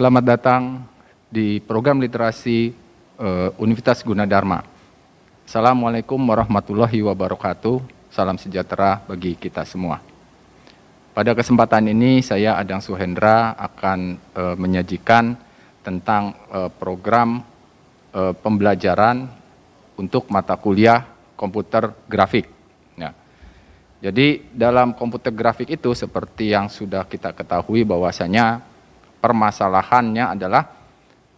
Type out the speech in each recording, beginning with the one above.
Selamat datang di program literasi uh, Universitas Gunadarma. Assalamualaikum warahmatullahi wabarakatuh. Salam sejahtera bagi kita semua. Pada kesempatan ini saya Adang Suhendra akan uh, menyajikan tentang uh, program uh, pembelajaran untuk mata kuliah komputer grafik. Ya. Jadi dalam komputer grafik itu seperti yang sudah kita ketahui bahwasanya permasalahannya adalah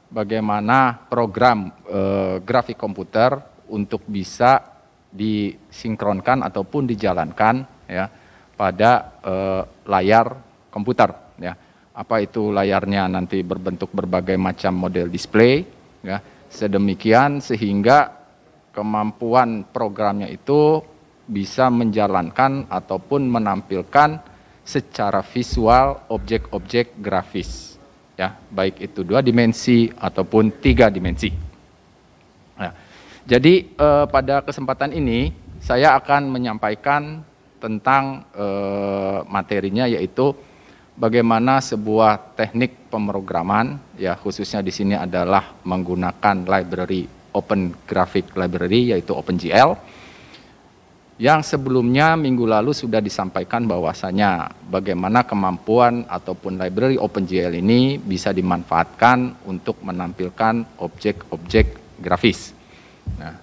bagaimana program e, grafik komputer untuk bisa disinkronkan ataupun dijalankan ya pada e, layar komputer ya apa itu layarnya nanti berbentuk berbagai macam model display ya sedemikian sehingga kemampuan programnya itu bisa menjalankan ataupun menampilkan secara visual objek-objek grafis ya baik itu dua dimensi ataupun tiga dimensi. Nah, jadi eh, pada kesempatan ini saya akan menyampaikan tentang eh, materinya yaitu bagaimana sebuah teknik pemrograman ya khususnya di sini adalah menggunakan library Open Graphic Library yaitu OpenGL yang sebelumnya minggu lalu sudah disampaikan bahwasanya bagaimana kemampuan ataupun library OpenGL ini bisa dimanfaatkan untuk menampilkan objek-objek grafis. Nah,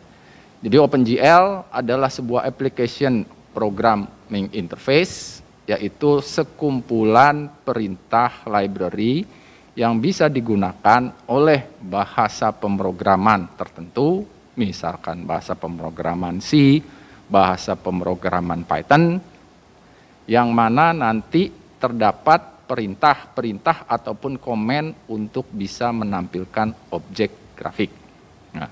jadi OpenGL adalah sebuah application programming interface yaitu sekumpulan perintah library yang bisa digunakan oleh bahasa pemrograman tertentu, misalkan bahasa pemrograman C bahasa pemrograman Python yang mana nanti terdapat perintah-perintah ataupun komen untuk bisa menampilkan objek grafik. Nah,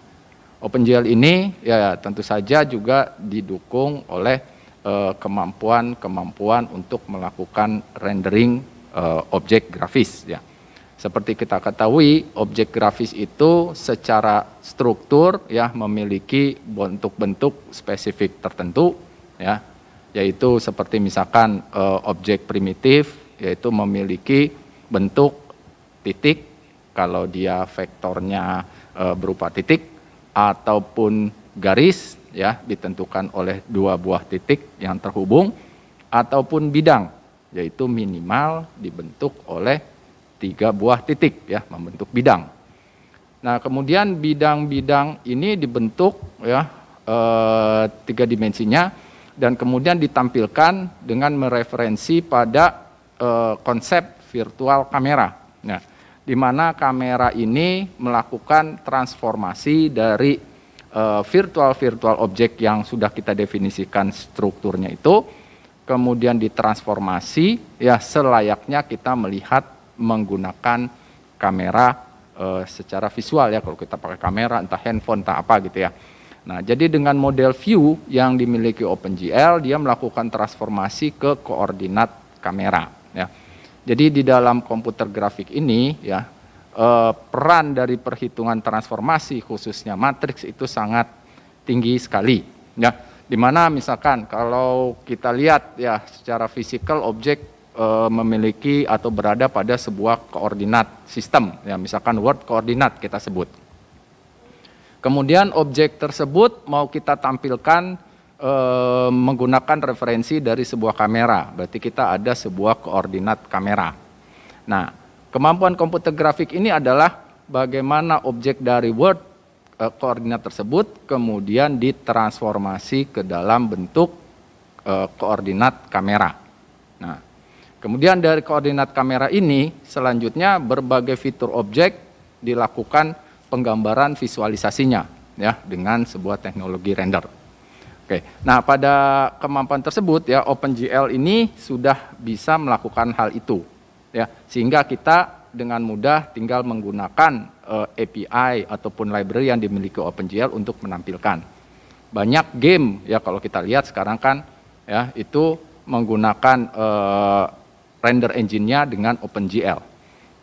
OpenGL ini ya tentu saja juga didukung oleh eh, kemampuan-kemampuan untuk melakukan rendering uh, objek grafis ya. Seperti kita ketahui, objek grafis itu secara struktur ya memiliki bentuk-bentuk spesifik tertentu ya, yaitu seperti misalkan e, objek primitif yaitu memiliki bentuk titik kalau dia vektornya e, berupa titik ataupun garis ya ditentukan oleh dua buah titik yang terhubung ataupun bidang yaitu minimal dibentuk oleh tiga buah titik ya membentuk bidang. Nah kemudian bidang-bidang ini dibentuk ya e, tiga dimensinya dan kemudian ditampilkan dengan mereferensi pada e, konsep virtual kamera. Nah di mana kamera ini melakukan transformasi dari eh, virtual-virtual objek yang sudah kita definisikan strukturnya itu kemudian ditransformasi ya selayaknya kita melihat menggunakan kamera e, secara visual ya kalau kita pakai kamera entah handphone entah apa gitu ya. Nah, jadi dengan model view yang dimiliki OpenGL dia melakukan transformasi ke koordinat kamera ya. Jadi di dalam komputer grafik ini ya e, peran dari perhitungan transformasi khususnya matriks itu sangat tinggi sekali ya dimana misalkan kalau kita lihat ya secara fisikal objek Eh, memiliki atau berada pada sebuah koordinat sistem, ya misalkan word koordinat kita sebut. Kemudian objek tersebut mau kita tampilkan e, menggunakan referensi dari sebuah kamera, berarti kita ada sebuah koordinat kamera. Nah, kemampuan komputer grafik ini adalah bagaimana objek dari word e, koordinat tersebut kemudian ditransformasi ke dalam bentuk koordinat kamera. Kemudian dari koordinat kamera ini selanjutnya berbagai fitur objek dilakukan penggambaran visualisasinya ya dengan sebuah teknologi render. Oke. Nah, pada kemampuan tersebut ya OpenGL ini sudah bisa melakukan hal itu ya sehingga kita dengan mudah tinggal menggunakan uh, eh, API ataupun library yang dimiliki OpenGL untuk menampilkan. Banyak game ya kalau kita lihat sekarang kan ya itu menggunakan uh, render engine-nya dengan OpenGL.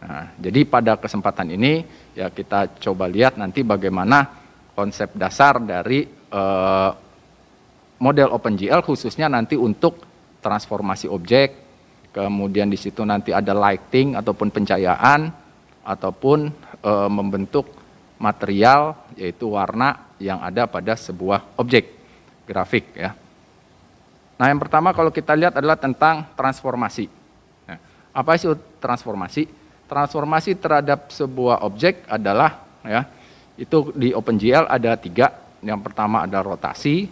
Nah, jadi pada kesempatan ini ya kita coba lihat nanti bagaimana konsep dasar dari eh, model OpenGL khususnya nanti untuk transformasi objek, kemudian di situ nanti ada lighting ataupun pencahayaan ataupun eh, membentuk material yaitu warna yang ada pada sebuah objek grafik ya. Nah, yang pertama kalau kita lihat adalah tentang transformasi. Apa sih transformasi? Transformasi terhadap sebuah objek adalah ya itu di OpenGL ada tiga. Yang pertama ada rotasi.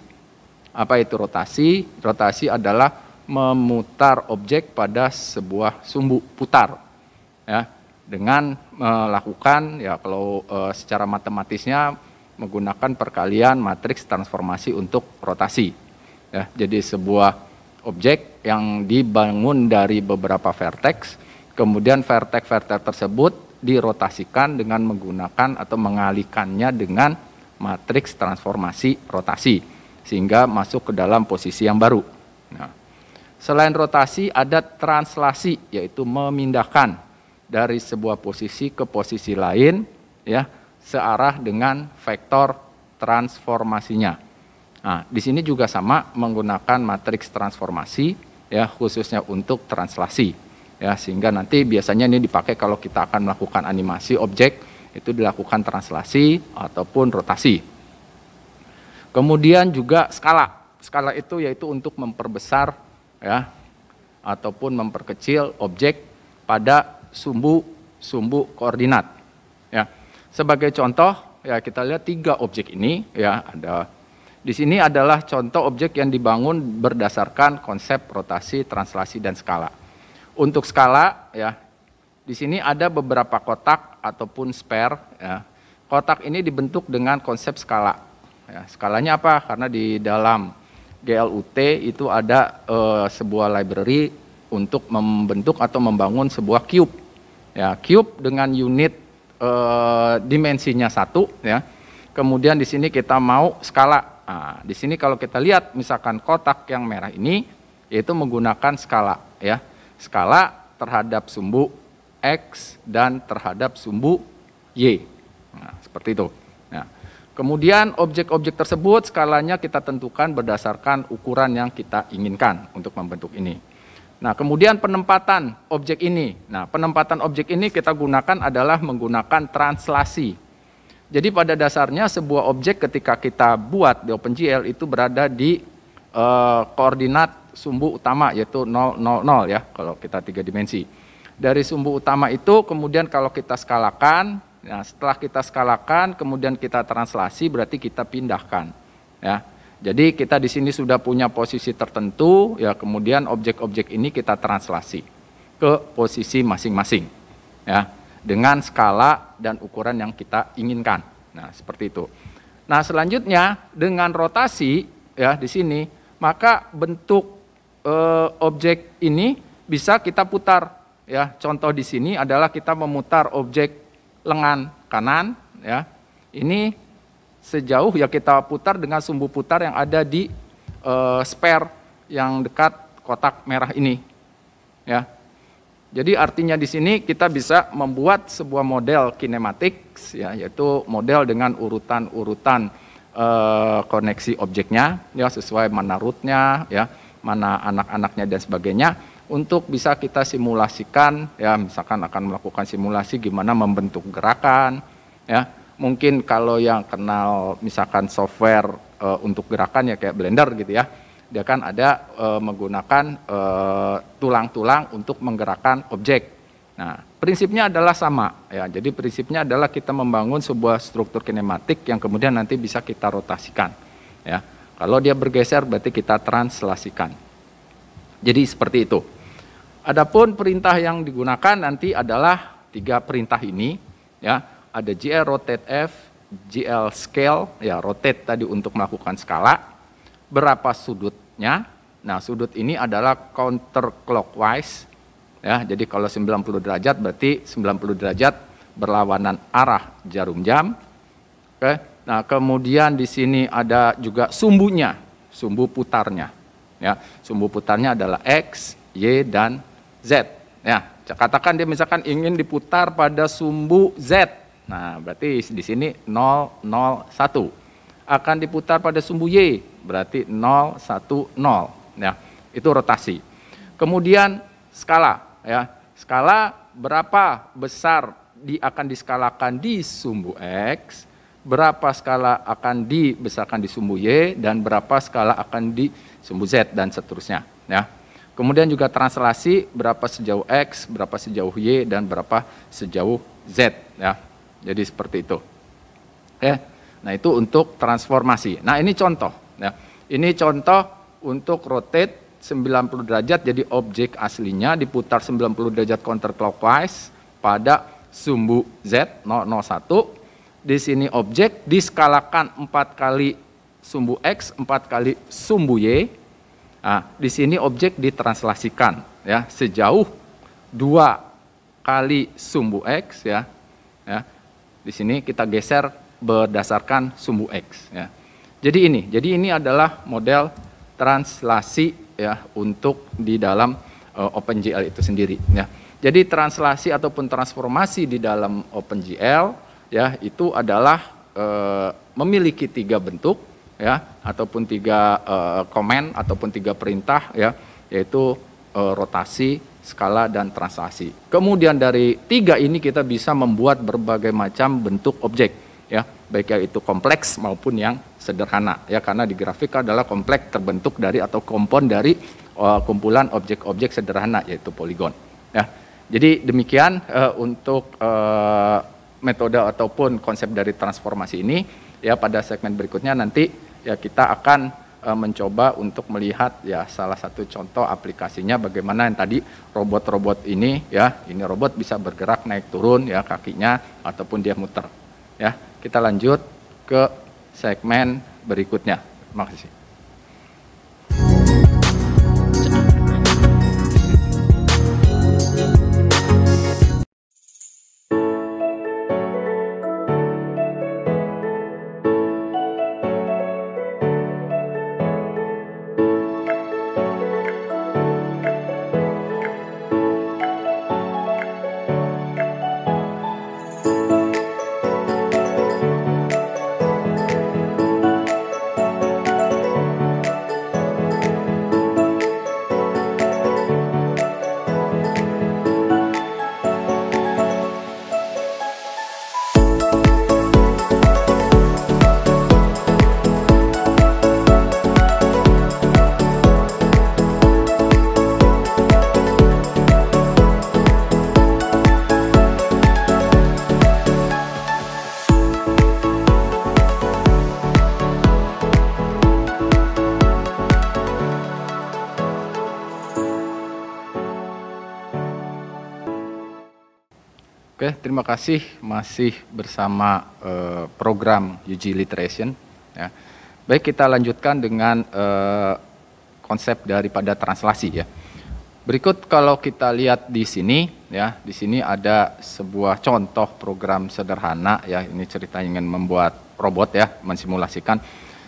Apa itu rotasi? Rotasi adalah memutar objek pada sebuah sumbu putar. Ya, dengan melakukan ya kalau e, secara matematisnya menggunakan perkalian matriks transformasi untuk rotasi. Ya, jadi sebuah objek yang dibangun dari beberapa vertex. Kemudian vertex-vertex tersebut dirotasikan dengan menggunakan atau mengalihkannya dengan matriks transformasi rotasi sehingga masuk ke dalam posisi yang baru. Nah, selain rotasi ada translasi yaitu memindahkan dari sebuah posisi ke posisi lain ya searah dengan vektor transformasinya. Nah, di sini juga sama menggunakan matriks transformasi ya khususnya untuk translasi ya sehingga nanti biasanya ini dipakai kalau kita akan melakukan animasi objek itu dilakukan translasi ataupun rotasi. Kemudian juga skala. Skala itu yaitu untuk memperbesar ya ataupun memperkecil objek pada sumbu-sumbu koordinat ya. Sebagai contoh ya kita lihat tiga objek ini ya ada di sini adalah contoh objek yang dibangun berdasarkan konsep rotasi, translasi, dan skala. Untuk skala, ya, di sini ada beberapa kotak ataupun spare. Ya. Kotak ini dibentuk dengan konsep skala. Ya, skalanya apa? Karena di dalam GLUT itu ada eh, sebuah library untuk membentuk atau membangun sebuah cube. Ya, cube dengan unit eh, dimensinya satu. Ya. Kemudian di sini kita mau skala Nah, di sini kalau kita lihat misalkan kotak yang merah ini yaitu menggunakan skala ya. Skala terhadap sumbu X dan terhadap sumbu Y. Nah, seperti itu. Nah, kemudian objek-objek tersebut skalanya kita tentukan berdasarkan ukuran yang kita inginkan untuk membentuk ini. Nah, kemudian penempatan objek ini. Nah, penempatan objek ini kita gunakan adalah menggunakan translasi jadi pada dasarnya sebuah objek ketika kita buat di OpenGL itu berada di uh, koordinat sumbu utama yaitu 0, ya kalau kita tiga dimensi. Dari sumbu utama itu kemudian kalau kita skalakan, nah setelah kita skalakan kemudian kita translasi berarti kita pindahkan ya. Jadi kita di sini sudah punya posisi tertentu ya kemudian objek-objek ini kita translasi ke posisi masing-masing ya dengan skala dan ukuran yang kita inginkan. Nah, seperti itu. Nah, selanjutnya dengan rotasi ya di sini, maka bentuk e, objek ini bisa kita putar ya. Contoh di sini adalah kita memutar objek lengan kanan ya. Ini sejauh ya kita putar dengan sumbu putar yang ada di e, spare yang dekat kotak merah ini. Ya, jadi artinya di sini kita bisa membuat sebuah model kinematik ya yaitu model dengan urutan-urutan e, koneksi objeknya ya sesuai mana rootnya ya mana anak-anaknya dan sebagainya untuk bisa kita simulasikan ya misalkan akan melakukan simulasi gimana membentuk gerakan ya mungkin kalau yang kenal misalkan software e, untuk gerakan ya kayak Blender gitu ya dia kan ada e, menggunakan eh, tulang-tulang e, untuk menggerakkan objek. Nah, prinsipnya adalah sama ya. Jadi prinsipnya adalah kita membangun sebuah struktur kinematik yang kemudian nanti bisa kita rotasikan ya. Kalau dia bergeser berarti kita translasikan. Jadi seperti itu. Adapun perintah yang digunakan nanti adalah tiga perintah ini ya. Ada GL rotate F, GL scale ya rotate tadi untuk melakukan skala. Berapa sudut sudutnya. Nah, sudut ini adalah counter clockwise ya. Jadi kalau 90 derajat berarti 90 derajat berlawanan arah jarum jam. Oke. Nah, kemudian di sini ada juga sumbunya, sumbu putarnya. Ya, sumbu putarnya adalah x, y dan z. Ya, katakan dia misalkan ingin diputar pada sumbu z. Nah, berarti di sini 001 akan diputar pada sumbu y berarti 0 1 0 ya. Itu rotasi. Kemudian skala ya. Skala berapa besar di akan diskalakan di sumbu X, berapa skala akan dibesarkan di sumbu Y dan berapa skala akan di sumbu Z dan seterusnya ya. Kemudian juga translasi berapa sejauh X, berapa sejauh Y dan berapa sejauh Z ya. Jadi seperti itu. Ya. Nah, itu untuk transformasi. Nah, ini contoh Nah, ini contoh untuk rotate 90 derajat jadi objek aslinya diputar 90 derajat counterclockwise pada sumbu Z001. Di sini objek diskalakan 4 kali sumbu X, 4 kali sumbu Y. Nah, di sini objek ditranslasikan ya sejauh 2 kali sumbu X ya. ya. Di sini kita geser berdasarkan sumbu X ya. Jadi ini, jadi ini adalah model translasi ya untuk di dalam uh, OpenGL itu sendiri ya. Jadi translasi ataupun transformasi di dalam OpenGL ya itu adalah uh, memiliki tiga bentuk ya ataupun tiga uh, komen ataupun tiga perintah ya yaitu uh, rotasi, skala dan translasi. Kemudian dari tiga ini kita bisa membuat berbagai macam bentuk objek ya baik yang itu kompleks maupun yang sederhana ya karena di grafika adalah kompleks terbentuk dari atau kompon dari uh, kumpulan objek-objek sederhana yaitu poligon ya jadi demikian uh, untuk uh, metode ataupun konsep dari transformasi ini ya pada segmen berikutnya nanti ya kita akan uh, mencoba untuk melihat ya salah satu contoh aplikasinya bagaimana yang tadi robot-robot ini ya ini robot bisa bergerak naik turun ya kakinya ataupun dia muter ya kita lanjut ke segmen berikutnya. Terima kasih. terima kasih masih bersama uh, program UG Literation. Ya. Baik kita lanjutkan dengan uh, konsep daripada translasi ya. Berikut kalau kita lihat di sini ya, di sini ada sebuah contoh program sederhana ya. Ini cerita ingin membuat robot ya, mensimulasikan.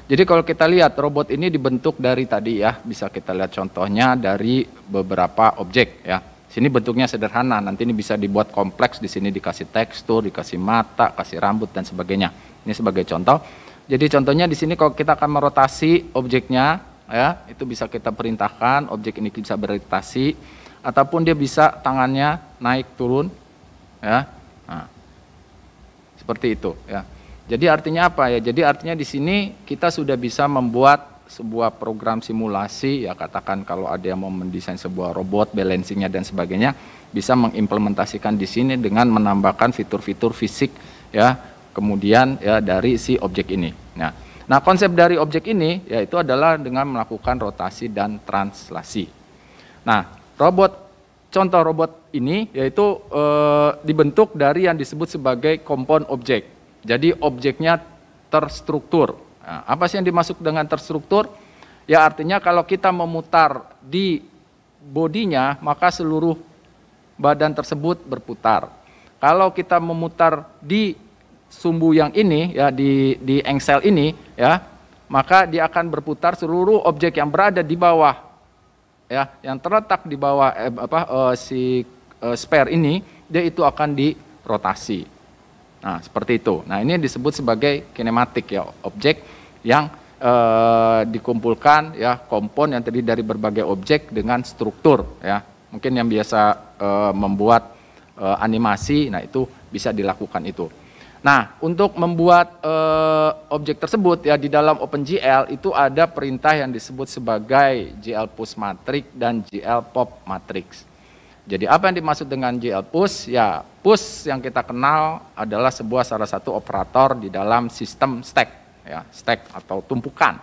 Jadi kalau kita lihat robot ini dibentuk dari tadi ya, bisa kita lihat contohnya dari beberapa objek ya Sini bentuknya sederhana, nanti ini bisa dibuat kompleks, di sini dikasih tekstur, dikasih mata, kasih rambut dan sebagainya. Ini sebagai contoh. Jadi contohnya di sini kalau kita akan merotasi objeknya, ya itu bisa kita perintahkan, objek ini bisa berotasi, ataupun dia bisa tangannya naik turun, ya. Nah, seperti itu, ya. Jadi artinya apa ya? Jadi artinya di sini kita sudah bisa membuat sebuah program simulasi ya katakan kalau ada yang mau mendesain sebuah robot balancingnya dan sebagainya bisa mengimplementasikan di sini dengan menambahkan fitur-fitur fisik ya kemudian ya dari si objek ini. Nah, nah konsep dari objek ini yaitu adalah dengan melakukan rotasi dan translasi. Nah, robot contoh robot ini yaitu e, dibentuk dari yang disebut sebagai kompon objek. Jadi objeknya terstruktur Nah, apa sih yang dimaksud dengan terstruktur? Ya artinya kalau kita memutar di bodinya, maka seluruh badan tersebut berputar. Kalau kita memutar di sumbu yang ini, ya di, di engsel ini, ya maka dia akan berputar seluruh objek yang berada di bawah, ya yang terletak di bawah eh, apa eh, si eh, spare ini, dia itu akan dirotasi. Nah, seperti itu. Nah, ini disebut sebagai kinematik ya, objek yang e, dikumpulkan ya kompon yang terdiri dari berbagai objek dengan struktur ya. Mungkin yang biasa e, membuat e, animasi, nah itu bisa dilakukan itu. Nah, untuk membuat e, objek tersebut ya di dalam OpenGL itu ada perintah yang disebut sebagai GL push matrix dan GL pop matrix. Jadi apa yang dimaksud dengan GL Push? Ya, Push yang kita kenal adalah sebuah salah satu operator di dalam sistem stack, ya, stack atau tumpukan.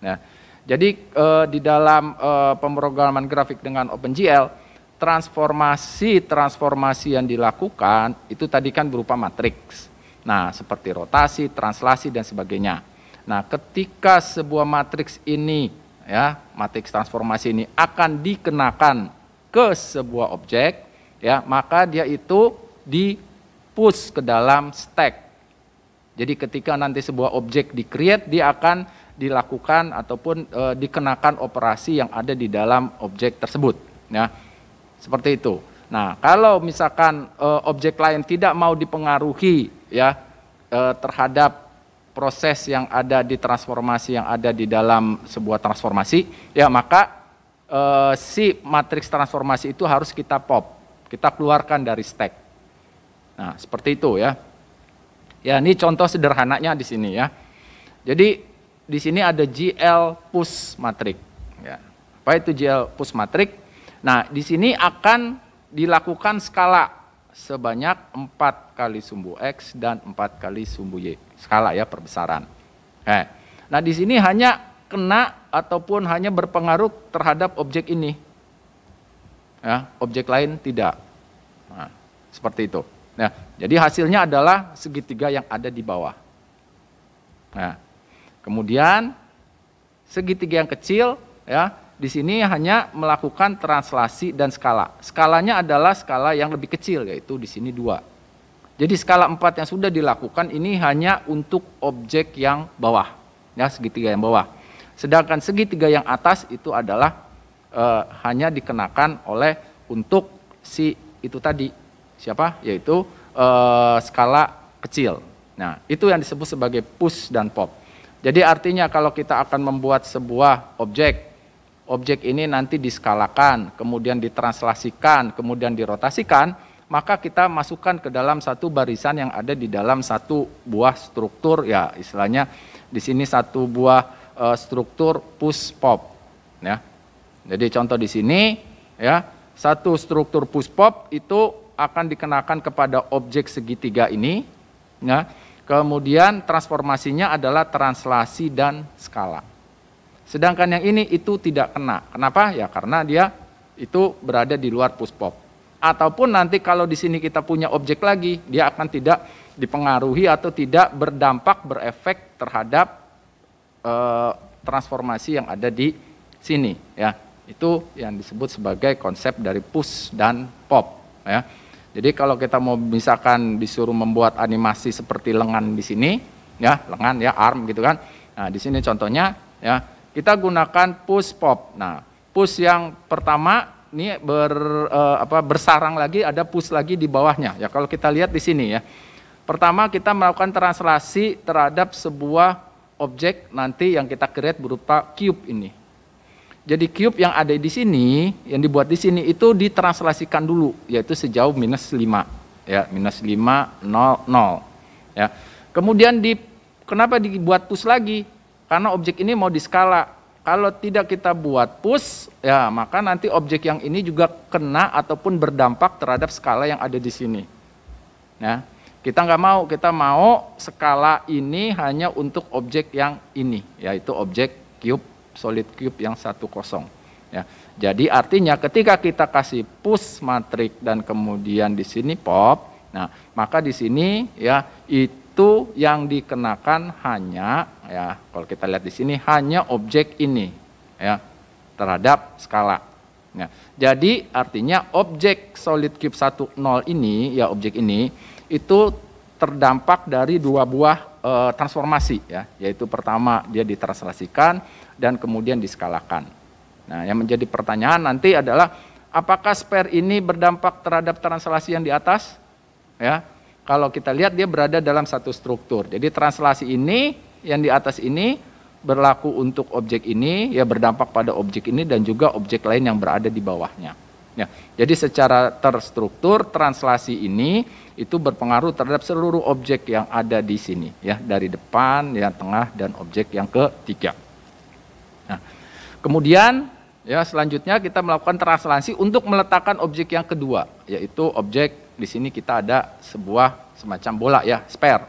Ya. Jadi eh, di dalam eh, pemrograman grafik dengan OpenGL, transformasi-transformasi yang dilakukan itu tadi kan berupa matriks. Nah, seperti rotasi, translasi dan sebagainya. Nah, ketika sebuah matriks ini ya, matriks transformasi ini akan dikenakan ke sebuah objek, ya, maka dia itu di push ke dalam stack. Jadi ketika nanti sebuah objek di-create, dia akan dilakukan ataupun e, dikenakan operasi yang ada di dalam objek tersebut, ya. Seperti itu. Nah, kalau misalkan e, objek lain tidak mau dipengaruhi ya e, terhadap proses yang ada di transformasi yang ada di dalam sebuah transformasi, ya maka uh, si matriks transformasi itu harus kita pop, kita keluarkan dari stack. Nah, seperti itu ya. Ya, ini contoh sederhananya di sini ya. Jadi di sini ada GL push matrik. Ya. Apa itu GL push matrik? Nah, di sini akan dilakukan skala sebanyak 4 kali sumbu X dan 4 kali sumbu Y. Skala ya, perbesaran. Oke. Eh, nah, di sini hanya kena ataupun hanya berpengaruh terhadap objek ini. Ya, objek lain tidak. Nah, seperti itu. Nah, jadi hasilnya adalah segitiga yang ada di bawah. Nah, kemudian segitiga yang kecil ya, di sini hanya melakukan translasi dan skala. Skalanya adalah skala yang lebih kecil yaitu di sini dua. Jadi skala 4 yang sudah dilakukan ini hanya untuk objek yang bawah, ya segitiga yang bawah. Sedangkan segitiga yang atas itu adalah e, hanya dikenakan oleh untuk si itu tadi siapa? Yaitu e, skala kecil. Nah, itu yang disebut sebagai push dan pop. Jadi artinya kalau kita akan membuat sebuah objek, objek ini nanti diskalakan, kemudian ditranslasikan, kemudian dirotasikan, maka kita masukkan ke dalam satu barisan yang ada di dalam satu buah struktur ya istilahnya di sini satu buah uh, struktur push pop ya. Jadi contoh di sini ya, satu struktur push pop itu akan dikenakan kepada objek segitiga ini ya. Kemudian transformasinya adalah translasi dan skala. Sedangkan yang ini itu tidak kena. Kenapa? Ya karena dia itu berada di luar push pop. Ataupun nanti kalau di sini kita punya objek lagi, dia akan tidak dipengaruhi atau tidak berdampak berefek terhadap uh, transformasi yang ada di sini ya. Itu yang disebut sebagai konsep dari push dan pop ya. Jadi kalau kita mau misalkan disuruh membuat animasi seperti lengan di sini ya, lengan ya, arm gitu kan. Nah, di sini contohnya ya, kita gunakan push pop. Nah, push yang pertama ini ber eh, apa bersarang lagi ada push lagi di bawahnya. Ya kalau kita lihat di sini ya. Pertama kita melakukan translasi terhadap sebuah objek nanti yang kita create berupa cube ini. Jadi cube yang ada di sini, yang dibuat di sini itu ditranslasikan dulu, yaitu sejauh minus 5. Ya, minus 5, 0, 0. Ya. Kemudian di, kenapa dibuat push lagi? Karena objek ini mau di skala. Kalau tidak kita buat push, ya maka nanti objek yang ini juga kena ataupun berdampak terhadap skala yang ada di sini. ya. Kita nggak mau, kita mau skala ini hanya untuk objek yang ini, yaitu objek cube, solid cube yang satu kosong. Ya. Jadi artinya ketika kita kasih push matrik dan kemudian di sini pop, nah maka di sini ya itu yang dikenakan hanya ya kalau kita lihat di sini hanya objek ini ya terhadap skala. Ya, jadi artinya objek solid cube 10 ini ya objek ini itu terdampak dari dua buah e, transformasi ya, yaitu pertama dia ditranslasikan dan kemudian diskalakan. Nah, yang menjadi pertanyaan nanti adalah apakah spare ini berdampak terhadap translasi yang di atas? Ya. Kalau kita lihat dia berada dalam satu struktur. Jadi translasi ini yang di atas ini berlaku untuk objek ini, ya berdampak pada objek ini dan juga objek lain yang berada di bawahnya. Ya, jadi secara terstruktur translasi ini itu berpengaruh terhadap seluruh objek yang ada di sini ya dari depan, yang tengah dan objek yang ketiga. Nah, kemudian ya selanjutnya kita melakukan translasi untuk meletakkan objek yang kedua yaitu objek di sini kita ada sebuah semacam bola ya spare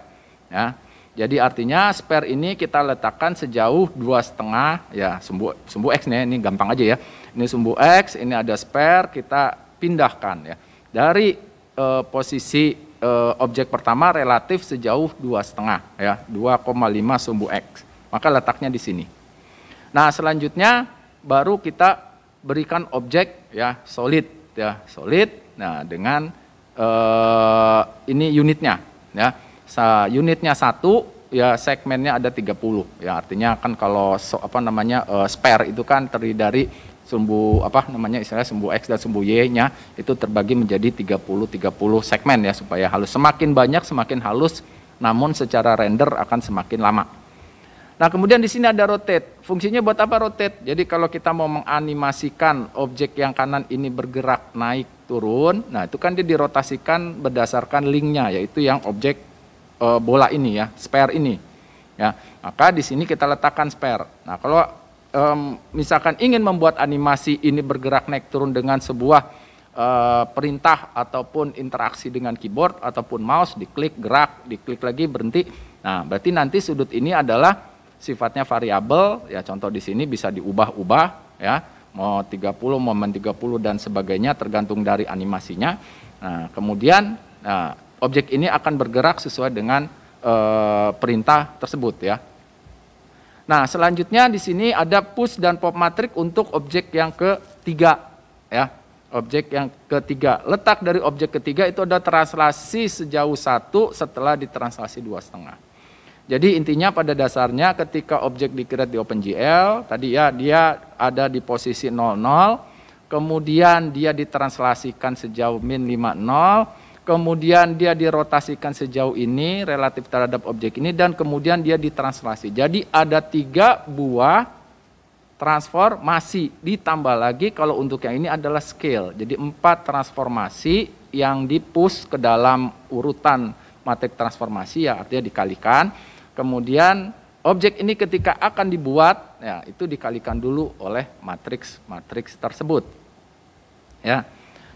ya. Jadi artinya spare ini kita letakkan sejauh dua setengah ya sumbu sumbu x nih ini gampang aja ya ini sumbu X, ini ada spare, kita pindahkan ya. Dari e, posisi e, objek pertama relatif sejauh dua setengah ya, 2,5 sumbu X. Maka letaknya di sini. Nah, selanjutnya baru kita berikan objek ya solid ya, solid. Nah, dengan e, ini unitnya ya. Sa, unitnya satu, ya segmennya ada 30 ya artinya kan kalau so, apa namanya uh, spare itu kan terdiri dari sumbu apa namanya istilah sumbu X dan sumbu Y-nya itu terbagi menjadi 30 30 segmen ya supaya halus. Semakin banyak semakin halus namun secara render akan semakin lama. Nah, kemudian di sini ada rotate. Fungsinya buat apa rotate? Jadi kalau kita mau menganimasikan objek yang kanan ini bergerak naik turun, nah itu kan dia dirotasikan berdasarkan linknya yaitu yang objek e, bola ini ya, spare ini. Ya, maka di sini kita letakkan spare. Nah, kalau um, misalkan ingin membuat animasi ini bergerak naik turun dengan sebuah uh, perintah ataupun interaksi dengan keyboard ataupun mouse, diklik gerak, diklik lagi berhenti. Nah, berarti nanti sudut ini adalah sifatnya variabel, ya contoh di sini bisa diubah-ubah ya, mau 30, momen 30 dan sebagainya tergantung dari animasinya. Nah, kemudian nah, objek ini akan bergerak sesuai dengan uh, perintah tersebut ya. Nah, selanjutnya di sini ada push dan pop matrix untuk objek yang ketiga ya. Objek yang ketiga. Letak dari objek ketiga itu ada translasi sejauh satu setelah ditranslasi dua setengah. Jadi intinya pada dasarnya ketika objek dikreat di OpenGL, tadi ya dia ada di posisi 00, kemudian dia ditranslasikan sejauh min 50, kemudian dia dirotasikan sejauh ini relatif terhadap objek ini, dan kemudian dia ditranslasi. Jadi ada tiga buah transformasi, ditambah lagi kalau untuk yang ini adalah scale. Jadi empat transformasi yang dipus ke dalam urutan matrik transformasi, ya artinya dikalikan. Kemudian objek ini ketika akan dibuat, ya itu dikalikan dulu oleh matriks-matriks tersebut. Ya.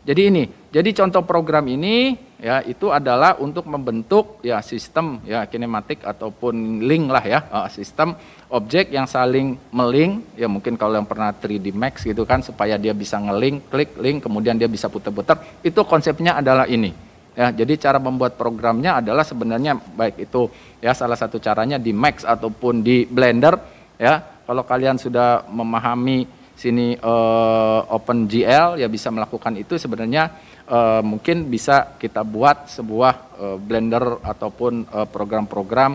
Jadi ini, jadi contoh program ini ya itu adalah untuk membentuk ya sistem ya kinematik ataupun link lah ya eh, sistem objek yang saling meling ya mungkin kalau yang pernah 3D Max gitu kan supaya dia bisa ngelink klik link kemudian dia bisa putar-putar itu konsepnya adalah ini ya jadi cara membuat programnya adalah sebenarnya baik itu ya salah satu caranya di Max ataupun di Blender ya kalau kalian sudah memahami sini uh, eh, GL ya bisa melakukan itu sebenarnya uh, mungkin bisa kita buat sebuah uh, blender ataupun program-program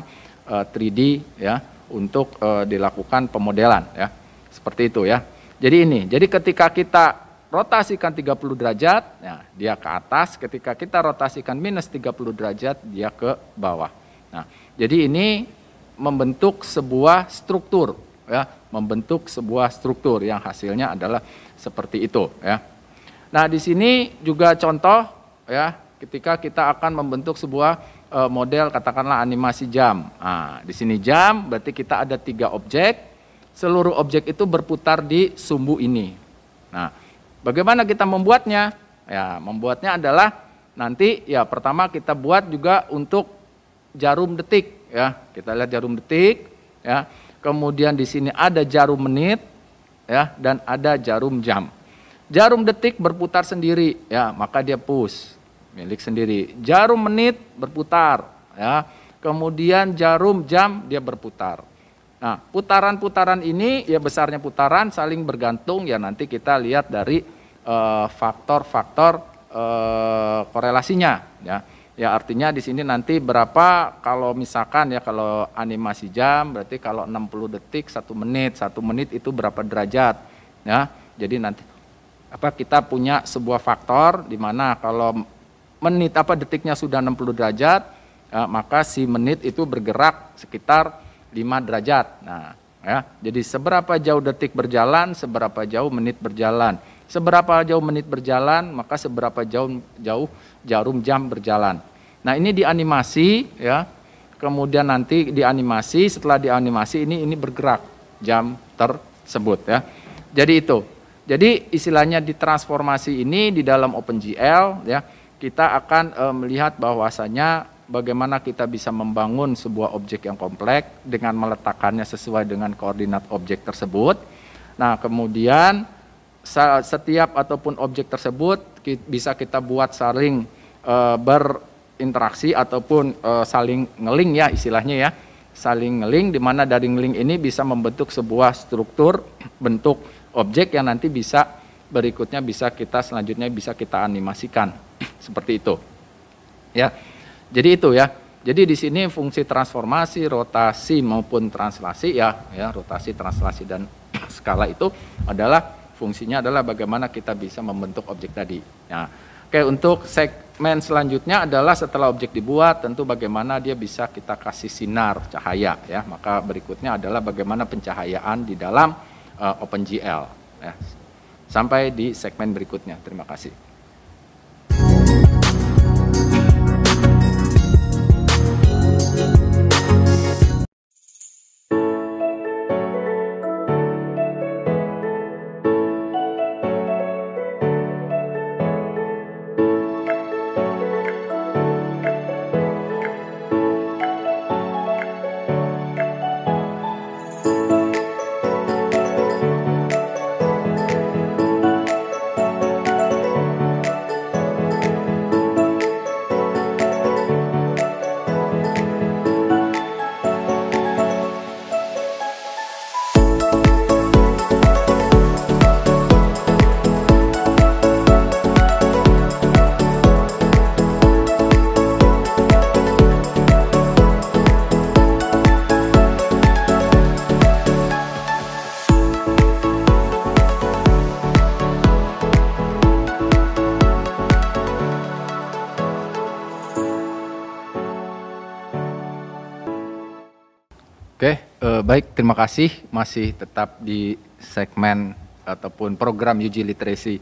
uh, uh, 3D ya untuk uh, dilakukan pemodelan ya seperti itu ya. Jadi ini, jadi ketika kita rotasikan 30 derajat, ya, dia ke atas. Ketika kita rotasikan minus 30 derajat, dia ke bawah. Nah, jadi ini membentuk sebuah struktur ya membentuk sebuah struktur yang hasilnya adalah seperti itu ya. Nah, di sini juga contoh ya ketika kita akan membentuk sebuah e, model katakanlah animasi jam. Nah, di sini jam berarti kita ada tiga objek. Seluruh objek itu berputar di sumbu ini. Nah, bagaimana kita membuatnya? Ya, membuatnya adalah nanti ya pertama kita buat juga untuk jarum detik ya. Kita lihat jarum detik ya kemudian di sini ada jarum menit ya dan ada jarum jam. Jarum detik berputar sendiri ya, maka dia push milik sendiri. Jarum menit berputar ya. Kemudian jarum jam dia berputar. Nah, putaran-putaran ini ya besarnya putaran saling bergantung ya nanti kita lihat dari eh, faktor-faktor uh, uh, korelasinya ya. Ya artinya di sini nanti berapa kalau misalkan ya kalau animasi jam berarti kalau 60 detik satu menit satu menit itu berapa derajat ya jadi nanti apa kita punya sebuah faktor di mana kalau menit apa detiknya sudah 60 derajat ya, maka si menit itu bergerak sekitar 5 derajat nah ya jadi seberapa jauh detik berjalan seberapa jauh menit berjalan seberapa jauh menit berjalan maka seberapa jauh jauh jarum jam berjalan Nah, ini dianimasi ya. Kemudian nanti dianimasi, setelah dianimasi ini ini bergerak jam tersebut ya. Jadi itu. Jadi istilahnya di transformasi ini di dalam OpenGL ya, kita akan e, melihat bahwasanya bagaimana kita bisa membangun sebuah objek yang kompleks dengan meletakkannya sesuai dengan koordinat objek tersebut. Nah, kemudian setiap ataupun objek tersebut bisa kita buat saling e, ber interaksi ataupun uh, saling ngeling ya istilahnya ya saling ngeling di mana dari ngeling ini bisa membentuk sebuah struktur bentuk objek yang nanti bisa berikutnya bisa kita selanjutnya bisa kita animasikan seperti itu ya jadi itu ya jadi di sini fungsi transformasi rotasi maupun translasi ya ya rotasi translasi dan skala itu adalah fungsinya adalah bagaimana kita bisa membentuk objek tadi ya oke untuk segmen selanjutnya adalah setelah objek dibuat tentu bagaimana dia bisa kita kasih sinar cahaya ya maka berikutnya adalah bagaimana pencahayaan di dalam uh, OpenGL ya. sampai di segmen berikutnya terima kasih terima kasih masih tetap di segmen ataupun program UG Literacy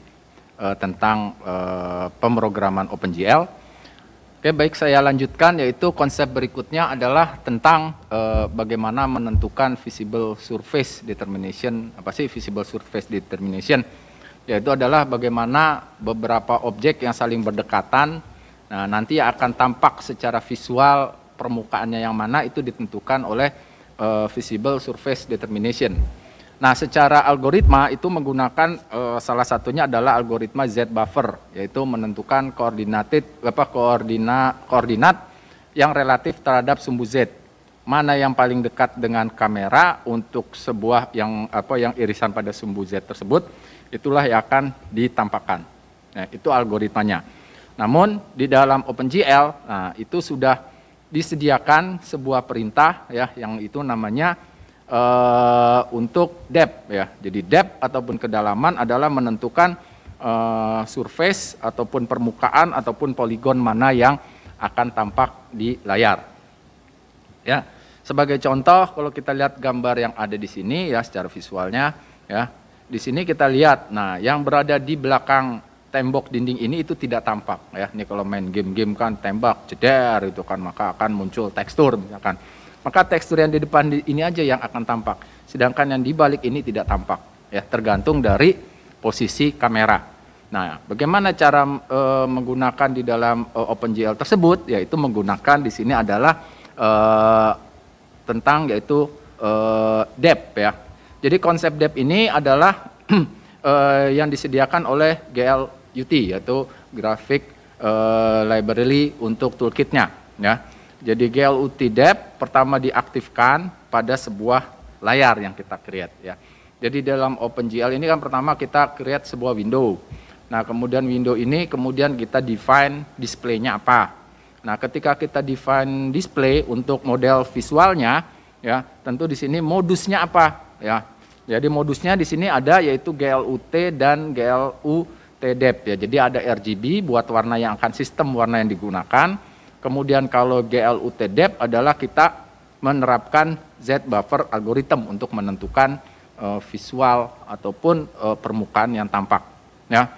uh, tentang uh, pemrograman OpenGL. Oke, baik saya lanjutkan yaitu konsep berikutnya adalah tentang uh, bagaimana menentukan visible surface determination. Apa sih visible surface determination? Yaitu adalah bagaimana beberapa objek yang saling berdekatan nah nanti akan tampak secara visual permukaannya yang mana itu ditentukan oleh uh, visible surface determination. Nah, secara algoritma itu menggunakan uh, salah satunya adalah algoritma Z buffer, yaitu menentukan koordinat apa koordina, koordinat yang relatif terhadap sumbu Z. Mana yang paling dekat dengan kamera untuk sebuah yang apa yang irisan pada sumbu Z tersebut, itulah yang akan ditampakkan. Nah, itu algoritmanya. Namun di dalam OpenGL, nah itu sudah disediakan sebuah perintah ya yang itu namanya uh, untuk depth ya. Jadi depth ataupun kedalaman adalah menentukan uh, surface ataupun permukaan ataupun poligon mana yang akan tampak di layar. Ya. Sebagai contoh kalau kita lihat gambar yang ada di sini ya secara visualnya ya. Di sini kita lihat nah yang berada di belakang tembok dinding ini itu tidak tampak ya. Ini kalau main game-game kan tembak, jeder itu kan maka akan muncul tekstur misalkan. Maka tekstur yang di depan ini aja yang akan tampak. Sedangkan yang di balik ini tidak tampak ya, tergantung dari posisi kamera. Nah, bagaimana cara e, menggunakan di dalam e, OpenGL tersebut? Yaitu menggunakan di sini adalah e, tentang yaitu e, depth ya. Jadi konsep depth ini adalah yang disediakan oleh GL UT yaitu grafik uh, eh, library untuk toolkitnya ya. Jadi GLUT Dev pertama diaktifkan pada sebuah layar yang kita create ya. Jadi dalam OpenGL ini kan pertama kita create sebuah window. Nah, kemudian window ini kemudian kita define displaynya apa. Nah, ketika kita define display untuk model visualnya ya, tentu di sini modusnya apa ya. Jadi modusnya di sini ada yaitu GLUT dan GLU TDEP ya. Jadi ada RGB buat warna yang akan sistem warna yang digunakan. Kemudian kalau GLU TDEP adalah kita menerapkan Z buffer algoritm untuk menentukan uh, visual ataupun uh, permukaan yang tampak ya.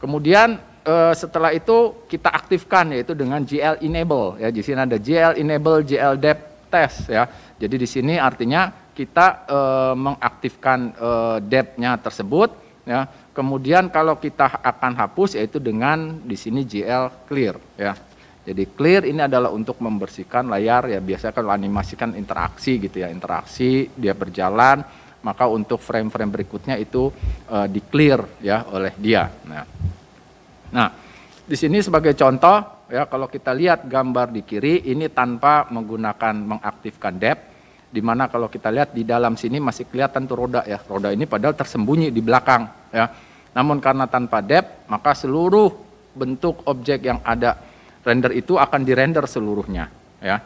Kemudian uh, setelah itu kita aktifkan yaitu dengan GL enable ya. Di sini ada GL enable GL depth test ya. Jadi di sini artinya kita mengaktifkan depth-nya tersebut ya Kemudian kalau kita akan hapus yaitu dengan di sini GL clear ya. Jadi clear ini adalah untuk membersihkan layar ya biasanya kalau animasikan interaksi gitu ya, interaksi dia berjalan maka untuk frame-frame berikutnya itu uh, di clear ya oleh dia. Nah. Nah, di sini sebagai contoh ya kalau kita lihat gambar di kiri ini tanpa menggunakan mengaktifkan depth dimana kalau kita lihat di dalam sini masih kelihatan tuh roda ya roda ini padahal tersembunyi di belakang ya namun karena tanpa depth, maka seluruh bentuk objek yang ada render itu akan dirender seluruhnya, ya.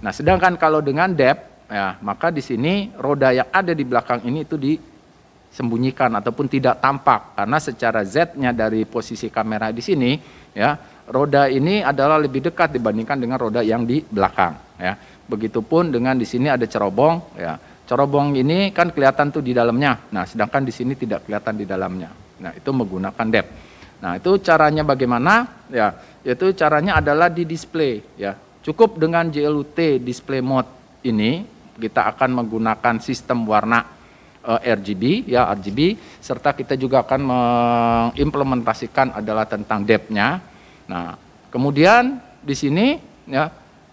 Nah, sedangkan kalau dengan depth, ya, maka di sini roda yang ada di belakang ini itu disembunyikan ataupun tidak tampak karena secara Z-nya dari posisi kamera di sini, ya, roda ini adalah lebih dekat dibandingkan dengan roda yang di belakang, ya. Begitupun dengan di sini ada cerobong, ya. Cerobong ini kan kelihatan tuh di dalamnya. Nah, sedangkan di sini tidak kelihatan di dalamnya. Nah, itu menggunakan depth. Nah, itu caranya bagaimana? Ya, yaitu caranya adalah di display ya. Cukup dengan JLUT display mode ini kita akan menggunakan sistem warna uh, eh, RGB ya RGB serta kita juga akan mengimplementasikan adalah tentang depth-nya. Nah, kemudian di sini ya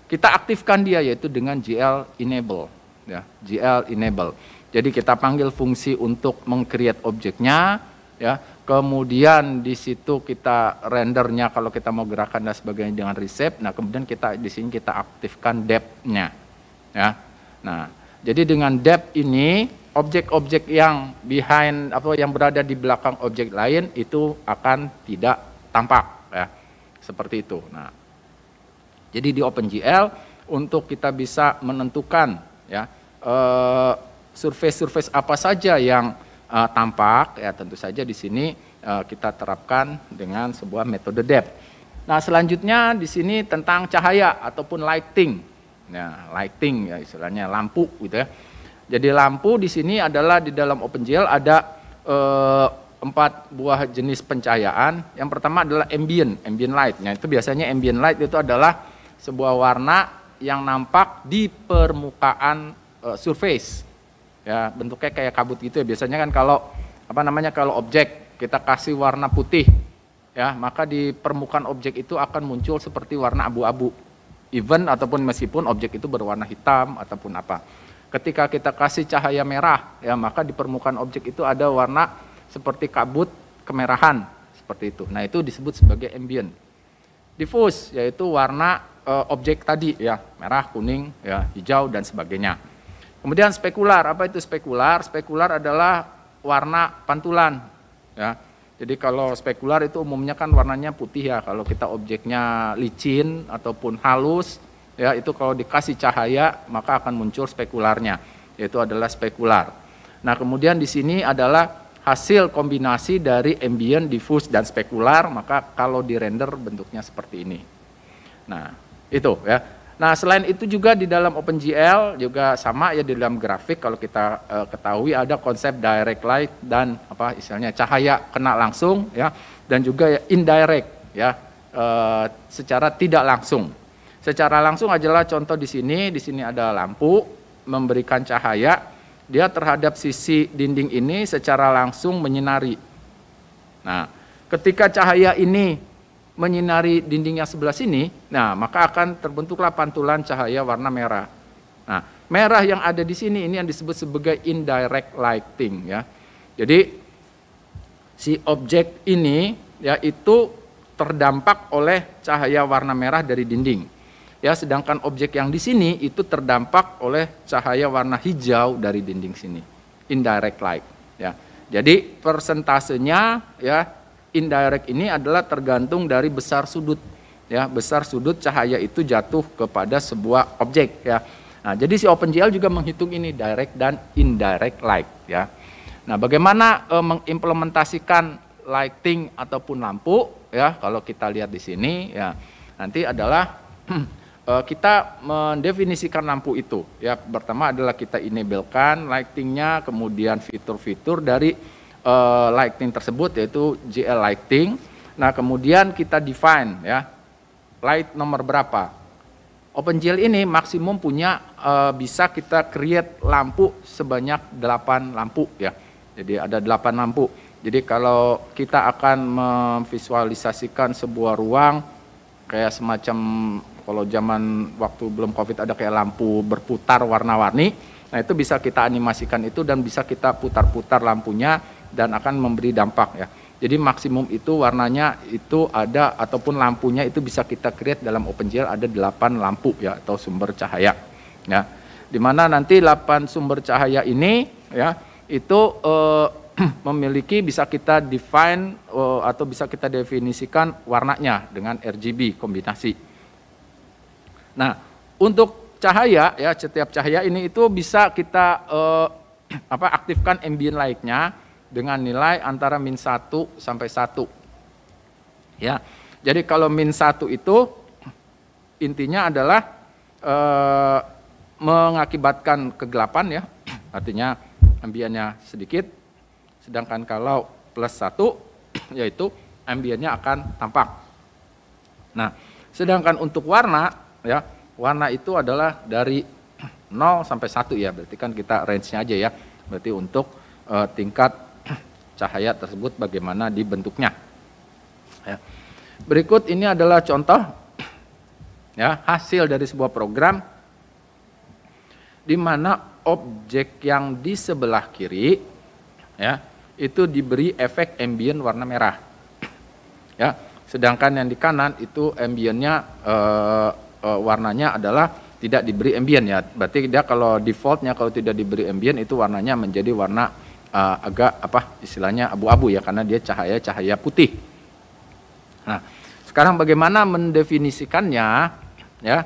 kita aktifkan dia yaitu dengan GL enable ya, GL enable. Jadi kita panggil fungsi untuk mengcreate objeknya ya. Kemudian di situ kita rendernya kalau kita mau gerakan dan sebagainya dengan resep. Nah, kemudian kita di sini kita aktifkan depth-nya. Ya. Nah, jadi dengan depth ini objek-objek yang behind atau yang berada di belakang objek lain itu akan tidak tampak ya. Seperti itu. Nah, jadi di OpenGL untuk kita bisa menentukan ya eh, surface-surface apa saja yang uh, tampak ya tentu saja di sini uh, kita terapkan dengan sebuah metode depth. Nah, selanjutnya di sini tentang cahaya ataupun lighting. ya lighting ya istilahnya lampu gitu ya. Jadi lampu di sini adalah di dalam OpenGL ada uh, empat buah jenis pencahayaan. Yang pertama adalah ambient, ambient light. Nah, itu biasanya ambient light itu adalah sebuah warna yang nampak di permukaan uh, surface ya bentuknya kayak kabut gitu ya biasanya kan kalau apa namanya kalau objek kita kasih warna putih ya maka di permukaan objek itu akan muncul seperti warna abu-abu even ataupun meskipun objek itu berwarna hitam ataupun apa ketika kita kasih cahaya merah ya maka di permukaan objek itu ada warna seperti kabut kemerahan seperti itu nah itu disebut sebagai ambient diffuse yaitu warna e, objek tadi ya merah kuning ya hijau dan sebagainya Kemudian spekular, apa itu spekular? Spekular adalah warna pantulan, ya. Jadi kalau spekular itu umumnya kan warnanya putih ya. Kalau kita objeknya licin ataupun halus, ya itu kalau dikasih cahaya maka akan muncul spekularnya, yaitu adalah spekular. Nah kemudian di sini adalah hasil kombinasi dari ambient, diffuse dan spekular, maka kalau dirender bentuknya seperti ini. Nah itu ya. Nah, selain itu juga di dalam OpenGL juga sama ya di dalam grafik kalau kita uh, ketahui ada konsep direct light dan apa istilahnya cahaya kena langsung ya dan juga ya, indirect ya uh, secara tidak langsung. Secara langsung adalah contoh di sini, di sini ada lampu memberikan cahaya dia terhadap sisi dinding ini secara langsung menyinari. Nah, ketika cahaya ini menyinari dinding yang sebelah sini, nah maka akan terbentuklah pantulan cahaya warna merah. Nah, merah yang ada di sini ini yang disebut sebagai indirect lighting ya. Jadi si objek ini yaitu terdampak oleh cahaya warna merah dari dinding. Ya, sedangkan objek yang di sini itu terdampak oleh cahaya warna hijau dari dinding sini. Indirect light ya. Jadi persentasenya ya indirect ini adalah tergantung dari besar sudut ya besar sudut cahaya itu jatuh kepada sebuah objek ya nah jadi si OpenGL juga menghitung ini direct dan indirect light ya nah bagaimana e, mengimplementasikan lighting ataupun lampu ya kalau kita lihat di sini ya nanti adalah e, kita mendefinisikan lampu itu ya pertama adalah kita enablekan lightingnya kemudian fitur-fitur dari uh, eh, lighting tersebut yaitu JL lighting. Nah, kemudian kita define ya light nomor berapa. Open OpenGL ini maksimum punya uh, bisa kita create lampu sebanyak 8 lampu ya. Jadi ada 8 lampu. Jadi kalau kita akan memvisualisasikan sebuah ruang kayak semacam kalau zaman waktu belum Covid ada kayak lampu berputar warna-warni. Nah, itu bisa kita animasikan itu dan bisa kita putar-putar lampunya dan akan memberi dampak ya. Jadi maksimum itu warnanya itu ada ataupun lampunya itu bisa kita create dalam OpenGL ada 8 lampu ya atau sumber cahaya ya. dimana nanti 8 sumber cahaya ini ya itu eh, memiliki bisa kita define eh, atau bisa kita definisikan warnanya dengan RGB kombinasi. Nah, untuk cahaya ya setiap cahaya ini itu bisa kita eh, apa aktifkan ambient light-nya dengan nilai antara min 1 sampai 1. Ya. Jadi kalau min 1 itu intinya adalah e, mengakibatkan kegelapan ya. Artinya ambiennya sedikit. Sedangkan kalau plus 1 yaitu ambiennya akan tampak. Nah, sedangkan untuk warna ya, warna itu adalah dari 0 sampai 1 ya, berarti kan kita range-nya aja ya. Berarti untuk eh, tingkat cahaya tersebut bagaimana dibentuknya. Ya. Berikut ini adalah contoh ya hasil dari sebuah program di mana objek yang di sebelah kiri ya itu diberi efek ambient warna merah. Ya, sedangkan yang di kanan itu ambientnya e, e, warnanya adalah tidak diberi ambient ya. Berarti dia kalau defaultnya kalau tidak diberi ambient itu warnanya menjadi warna uh, agak apa istilahnya abu-abu ya karena dia cahaya-cahaya putih. Nah, sekarang bagaimana mendefinisikannya ya?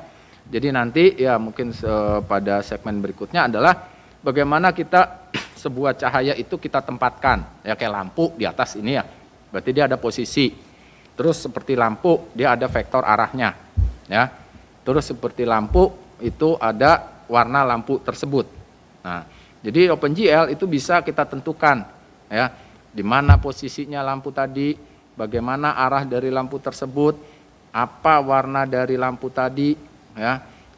Jadi nanti ya mungkin pada segmen berikutnya adalah bagaimana kita sebuah cahaya itu kita tempatkan ya kayak lampu di atas ini ya. Berarti dia ada posisi. Terus seperti lampu dia ada vektor arahnya ya. Terus seperti lampu itu ada warna lampu tersebut. Nah, jadi OpenGL itu bisa kita tentukan ya di mana posisinya lampu tadi, bagaimana arah dari lampu tersebut, apa warna dari lampu tadi ya.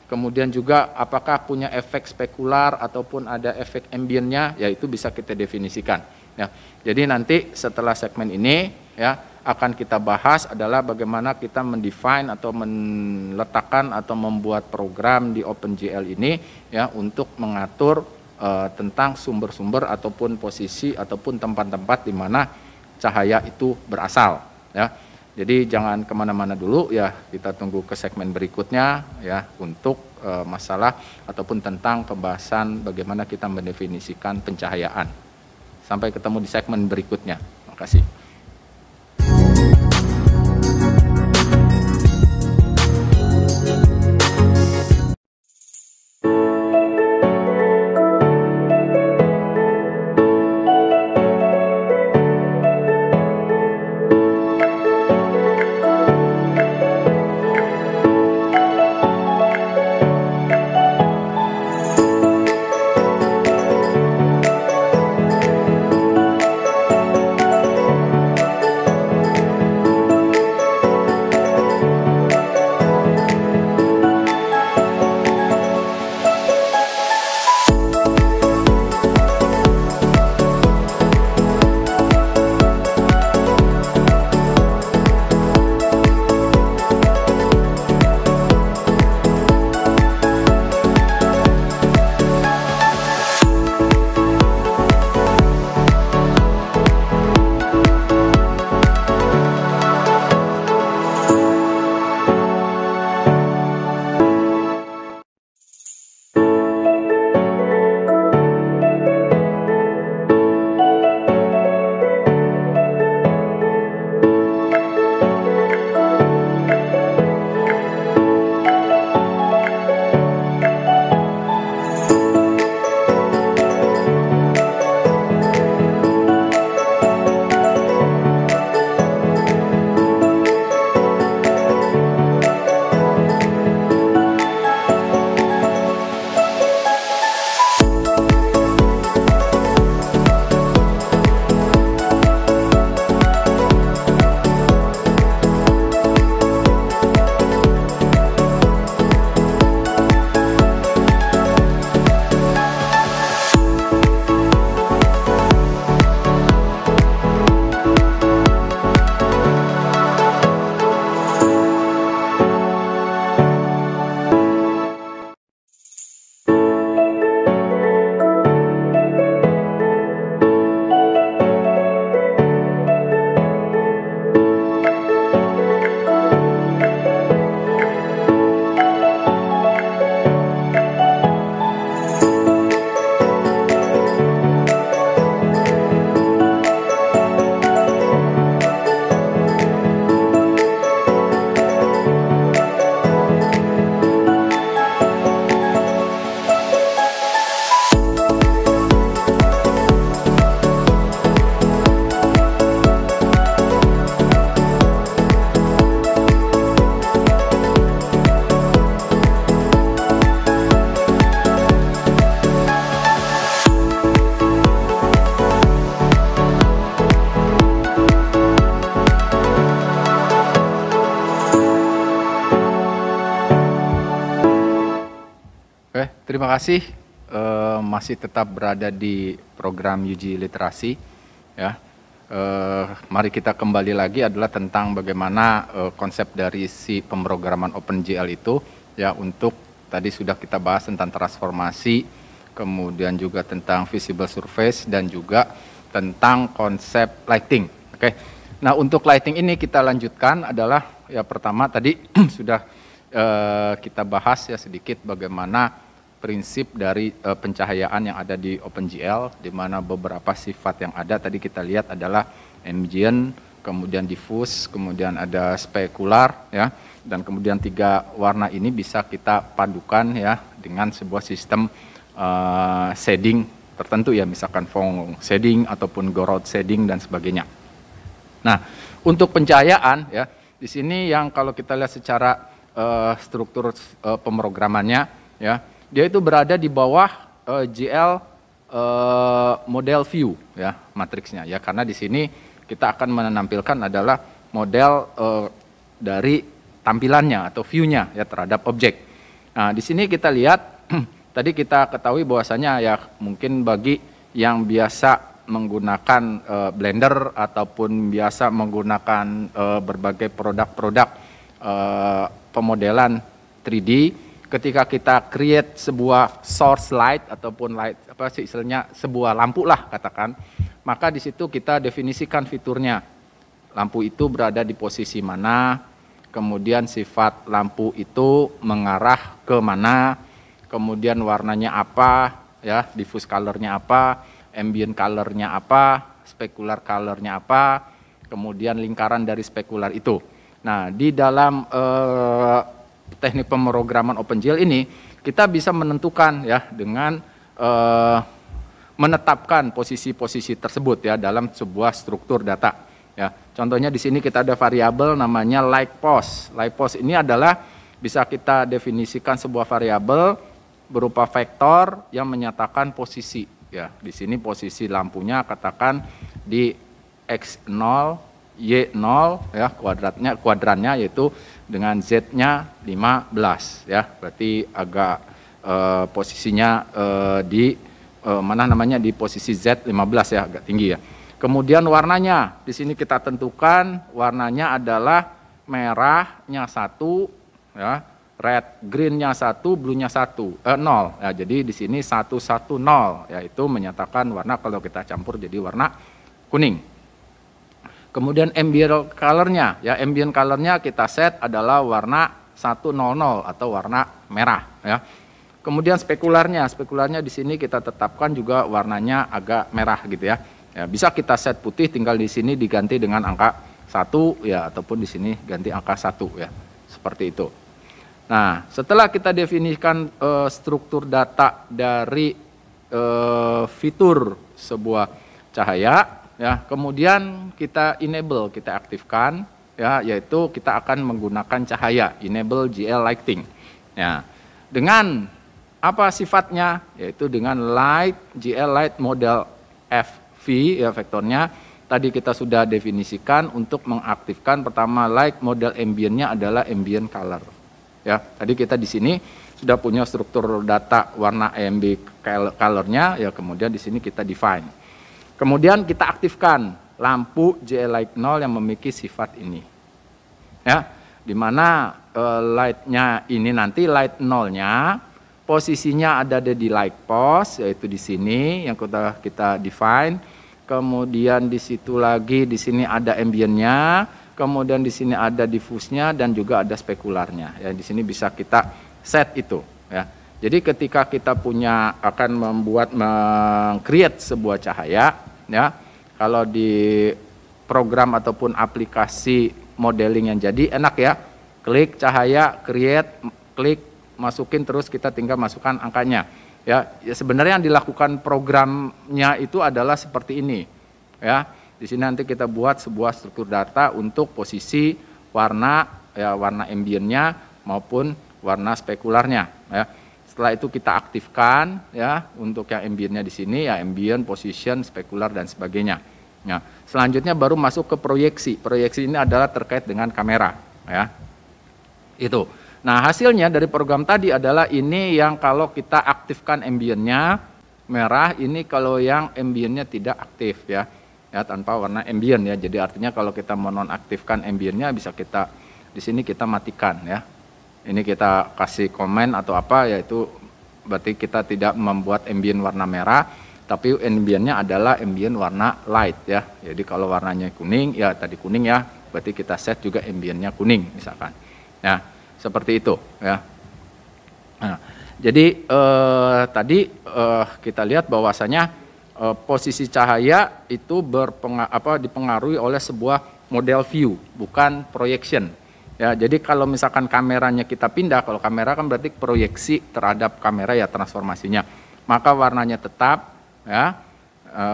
Kemudian juga apakah punya efek spekular ataupun ada efek ambientnya, ya itu bisa kita definisikan. Ya. Jadi nanti setelah segmen ini ya akan kita bahas adalah bagaimana kita mendefine atau meletakkan atau membuat program di OpenGL ini ya untuk mengatur uh, tentang sumber-sumber ataupun posisi ataupun tempat-tempat di mana cahaya itu berasal ya. Jadi jangan kemana-mana dulu ya kita tunggu ke segmen berikutnya ya untuk uh, masalah ataupun tentang pembahasan bagaimana kita mendefinisikan pencahayaan. Sampai ketemu di segmen berikutnya. Terima kasih. kasih uh, masih tetap berada di program uji Literasi. Ya, uh, mari kita kembali lagi adalah tentang bagaimana uh, konsep dari si pemrograman OpenGL itu ya untuk tadi sudah kita bahas tentang transformasi, kemudian juga tentang visible surface dan juga tentang konsep lighting. Oke. Okay. Nah, untuk lighting ini kita lanjutkan adalah ya pertama tadi sudah kita bahas ya sedikit bagaimana prinsip dari uh, pencahayaan yang ada di OpenGL di mana beberapa sifat yang ada tadi kita lihat adalah ambient, kemudian diffuse, kemudian ada specular, ya dan kemudian tiga warna ini bisa kita padukan ya dengan sebuah sistem uh, shading tertentu ya misalkan Fong shading ataupun Gorout shading dan sebagainya. Nah, untuk pencahayaan ya di sini yang kalau kita lihat secara uh, struktur uh, pemrogramannya ya dia itu berada di bawah uh, eh, GL uh, eh, model view ya matriksnya ya karena di sini kita akan menampilkan adalah model uh, dari tampilannya atau viewnya ya terhadap objek. Nah, di sini kita lihat tadi kita ketahui bahwasanya ya mungkin bagi yang biasa menggunakan uh, blender ataupun biasa menggunakan uh, berbagai produk-produk uh, pemodelan 3D ketika kita create sebuah source light ataupun light apa sih istilahnya sebuah lampu lah katakan maka di situ kita definisikan fiturnya lampu itu berada di posisi mana kemudian sifat lampu itu mengarah ke mana kemudian warnanya apa ya diffuse colornya apa ambient colornya apa specular colornya apa kemudian lingkaran dari specular itu nah di dalam eh, teknik pemrograman OpenGL ini kita bisa menentukan ya dengan uh, menetapkan posisi-posisi tersebut ya dalam sebuah struktur data. Ya, contohnya di sini kita ada variabel namanya like post. Like post ini adalah bisa kita definisikan sebuah variabel berupa vektor yang menyatakan posisi. Ya, di sini posisi lampunya katakan di x0 y0 ya kuadratnya kuadrannya yaitu dengan Z-nya 15 ya. Berarti agak eh, posisinya eh, di eh, mana namanya di posisi Z 15 ya, agak tinggi ya. Kemudian warnanya, di sini kita tentukan warnanya adalah merahnya satu, ya, red greennya satu, bluenya satu, eh, nol. Ya, jadi di sini satu satu nol, yaitu menyatakan warna kalau kita campur jadi warna kuning. Kemudian ambient colornya, ya ambient colornya kita set adalah warna 100 atau warna merah, ya. Kemudian spekularnya, spekularnya di sini kita tetapkan juga warnanya agak merah gitu ya. ya bisa kita set putih, tinggal di sini diganti dengan angka satu ya ataupun di sini ganti angka satu ya, seperti itu. Nah, setelah kita definisikan e, struktur data dari e, fitur sebuah cahaya, ya kemudian kita enable kita aktifkan ya yaitu kita akan menggunakan cahaya enable GL lighting ya dengan apa sifatnya yaitu dengan light GL light model FV ya vektornya tadi kita sudah definisikan untuk mengaktifkan pertama light model ambientnya adalah ambient color ya tadi kita di sini sudah punya struktur data warna AMB colornya ya kemudian di sini kita define Kemudian kita aktifkan lampu JL light 0 yang memiliki sifat ini. Ya, di mana uh, eh, lightnya ini nanti light 0-nya posisinya ada di light post yaitu di sini yang kita kita define. Kemudian di situ lagi di sini ada ambientnya, kemudian di sini ada diffuse-nya dan juga ada spekularnya. Ya, di sini bisa kita set itu ya. Jadi ketika kita punya akan membuat mengcreate sebuah cahaya ya, kalau di program ataupun aplikasi modeling yang jadi enak ya. Klik cahaya, create, klik masukin terus kita tinggal masukkan angkanya. Ya, ya sebenarnya yang dilakukan programnya itu adalah seperti ini. Ya, di sini nanti kita buat sebuah struktur data untuk posisi, warna, ya, warna ambientnya maupun warna spekularnya. Ya setelah itu kita aktifkan ya untuk yang ambientnya di sini ya ambient, position, spekular dan sebagainya. Nah, selanjutnya baru masuk ke proyeksi. Proyeksi ini adalah terkait dengan kamera ya. Itu. Nah, hasilnya dari program tadi adalah ini yang kalau kita aktifkan ambientnya merah, ini kalau yang ambientnya tidak aktif ya. Ya, tanpa warna ambient ya. Jadi artinya kalau kita menonaktifkan nonaktifkan ambientnya bisa kita di sini kita matikan ya ini kita kasih komen atau apa yaitu berarti kita tidak membuat ambient warna merah tapi ambientnya adalah ambient warna light ya jadi kalau warnanya kuning ya tadi kuning ya berarti kita set juga ambientnya kuning misalkan Ya seperti itu ya nah, jadi eh, tadi eh, kita lihat bahwasanya eh, posisi cahaya itu berpengaruh apa dipengaruhi oleh sebuah model view bukan projection Ya, jadi kalau misalkan kameranya kita pindah, kalau kamera kan berarti proyeksi terhadap kamera ya transformasinya. Maka warnanya tetap ya e,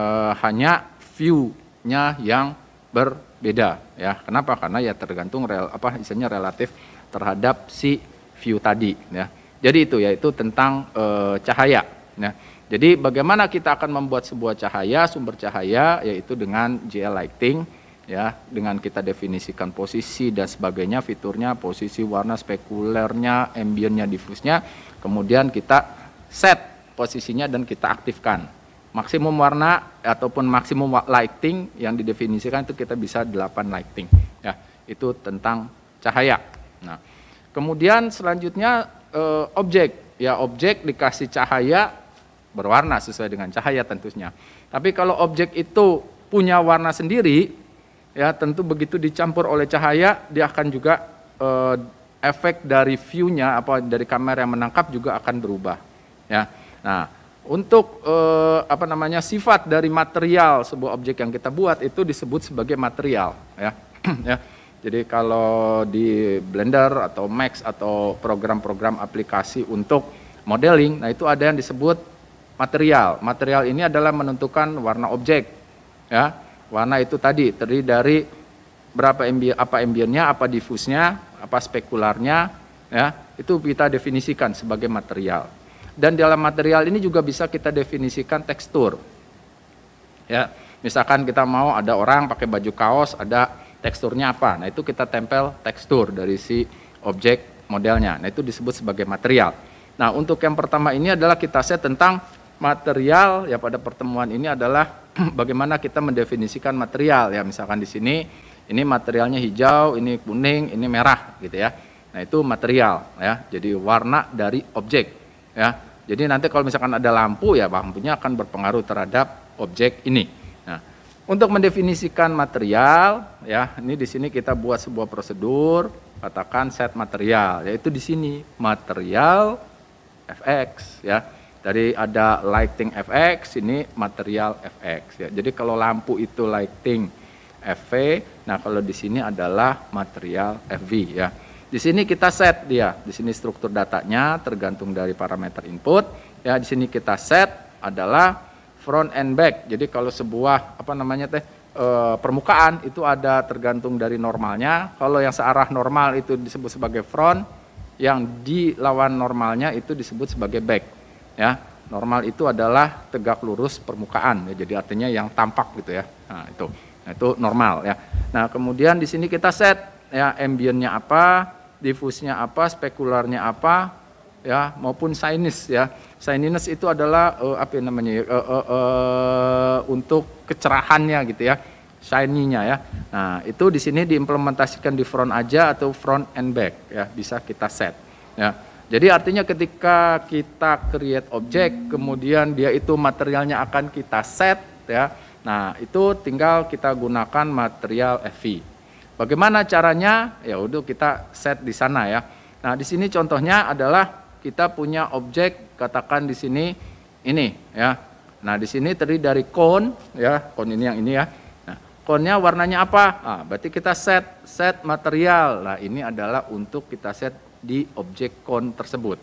hanya view-nya yang berbeda ya. Kenapa? Karena ya tergantung rel, apa isinya relatif terhadap si view tadi ya. Jadi itu yaitu tentang e, cahaya ya. Jadi bagaimana kita akan membuat sebuah cahaya, sumber cahaya yaitu dengan GL lighting ya dengan kita definisikan posisi dan sebagainya fiturnya posisi warna spekulernya ambiennya diffuse-nya kemudian kita set posisinya dan kita aktifkan maksimum warna ataupun maksimum lighting yang didefinisikan itu kita bisa 8 lighting ya itu tentang cahaya nah kemudian selanjutnya eh, objek ya objek dikasih cahaya berwarna sesuai dengan cahaya tentunya tapi kalau objek itu punya warna sendiri ya tentu begitu dicampur oleh cahaya dia akan juga eh, efek dari view-nya apa dari kamera yang menangkap juga akan berubah ya nah untuk eh, apa namanya sifat dari material sebuah objek yang kita buat itu disebut sebagai material ya ya jadi kalau di Blender atau Max atau program-program aplikasi untuk modeling nah itu ada yang disebut material material ini adalah menentukan warna objek ya Warna itu tadi terdiri dari berapa ambien, apa ambiennya, apa difusnya, apa spekularnya, ya itu kita definisikan sebagai material. Dan dalam material ini juga bisa kita definisikan tekstur. Ya, misalkan kita mau ada orang pakai baju kaos, ada teksturnya apa. Nah, itu kita tempel tekstur dari si objek modelnya. Nah, itu disebut sebagai material. Nah, untuk yang pertama ini adalah kita set tentang material ya pada pertemuan ini adalah bagaimana kita mendefinisikan material ya misalkan di sini ini materialnya hijau, ini kuning, ini merah gitu ya. Nah, itu material ya. Jadi warna dari objek ya. Jadi nanti kalau misalkan ada lampu ya lampunya akan berpengaruh terhadap objek ini. Nah, untuk mendefinisikan material ya, ini di sini kita buat sebuah prosedur katakan set material yaitu di sini material fx ya dari ada lighting FX, ini material FX. Ya. Jadi kalau lampu itu lighting FV, nah kalau di sini adalah material FV ya. Di sini kita set dia, di sini struktur datanya tergantung dari parameter input. Ya, di sini kita set adalah front and back. Jadi kalau sebuah apa namanya teh eh, permukaan itu ada tergantung dari normalnya. Kalau yang searah normal itu disebut sebagai front, yang di lawan normalnya itu disebut sebagai back ya normal itu adalah tegak lurus permukaan ya jadi artinya yang tampak gitu ya nah, itu nah, itu normal ya nah kemudian di sini kita set ya ambientnya apa difusnya apa spekularnya apa ya maupun sinus ya sinus itu adalah uh, apa namanya uh, uh, uh, untuk kecerahannya gitu ya shiny-nya ya. Nah, itu di sini diimplementasikan di front aja atau front and back ya, bisa kita set ya. Jadi artinya ketika kita create objek, kemudian dia itu materialnya akan kita set ya. Nah, itu tinggal kita gunakan material FV. Bagaimana caranya? Ya udah kita set di sana ya. Nah, di sini contohnya adalah kita punya objek katakan di sini ini ya. Nah, di sini terdiri dari cone ya, cone ini yang ini ya. Nah, cone-nya warnanya apa? Ah, berarti kita set set material. Nah, ini adalah untuk kita set di objek kon tersebut.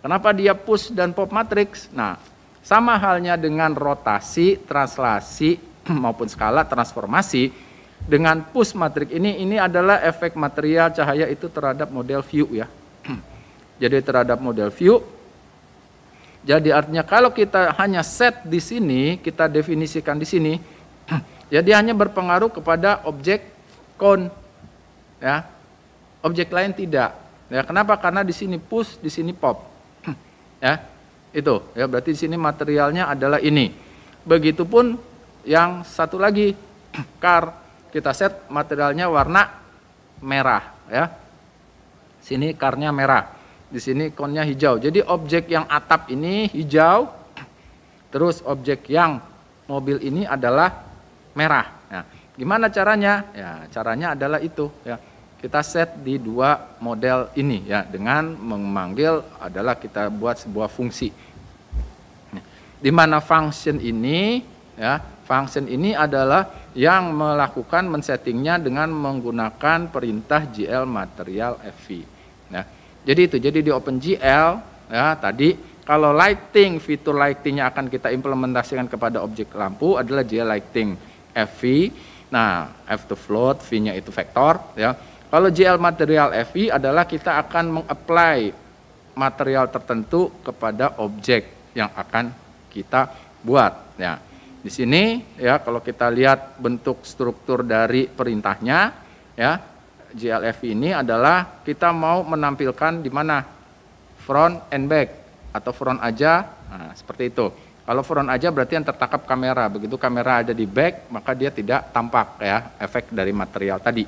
Kenapa dia push dan pop matrix? Nah, sama halnya dengan rotasi, translasi maupun skala transformasi dengan push matrix ini ini adalah efek material cahaya itu terhadap model view ya. Jadi terhadap model view jadi artinya kalau kita hanya set di sini, kita definisikan di sini, jadi hanya berpengaruh kepada objek kon, ya objek lain tidak. Ya, kenapa? Karena di sini push, di sini pop. ya. Itu, ya berarti di sini materialnya adalah ini. Begitupun yang satu lagi car kita set materialnya warna merah, ya. Sini karnya merah. Di sini konnya hijau. Jadi objek yang atap ini hijau, terus objek yang mobil ini adalah merah. ya. gimana caranya? Ya, caranya adalah itu, ya kita set di dua model ini ya dengan memanggil adalah kita buat sebuah fungsi di mana function ini ya function ini adalah yang melakukan men-settingnya dengan menggunakan perintah GL material FV ya jadi itu jadi di OpenGL ya tadi kalau lighting fitur lightingnya akan kita implementasikan kepada objek lampu adalah GL lighting FV nah F to float V nya itu vektor ya kalau JL material FI adalah kita akan mengapply material tertentu kepada objek yang akan kita buat. Ya. Di sini ya kalau kita lihat bentuk struktur dari perintahnya ya Fi ini adalah kita mau menampilkan di mana front and back atau front aja nah, seperti itu. Kalau front aja berarti yang tertangkap kamera. Begitu kamera ada di back maka dia tidak tampak ya efek dari material tadi.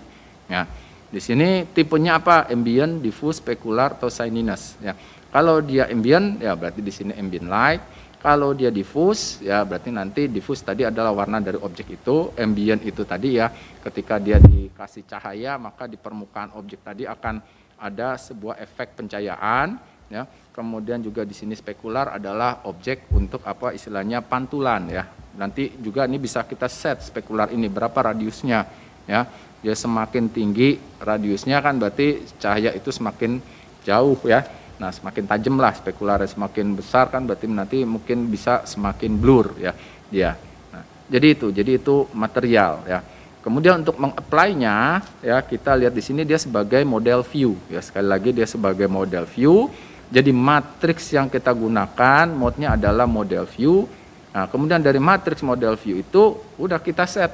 Ya. Di sini tipenya apa? Ambient, diffuse, specular, atau sininess. Ya. Kalau dia ambient, ya berarti di sini ambient light. Kalau dia diffuse, ya berarti nanti diffuse tadi adalah warna dari objek itu. Ambient itu tadi ya, ketika dia dikasih cahaya, maka di permukaan objek tadi akan ada sebuah efek pencahayaan. Ya. Kemudian juga di sini Specular adalah objek untuk apa istilahnya pantulan ya. Nanti juga ini bisa kita set Specular ini berapa radiusnya ya. Dia semakin tinggi radiusnya kan berarti cahaya itu semakin jauh ya. Nah, semakin tajam lah spekularnya semakin besar kan berarti nanti mungkin bisa semakin blur ya. Ya. Nah, jadi itu, jadi itu material ya. Kemudian untuk mengapply-nya ya kita lihat di sini dia sebagai model view ya sekali lagi dia sebagai model view. Jadi matriks yang kita gunakan modnya adalah model view. Nah, kemudian dari matriks model view itu udah kita set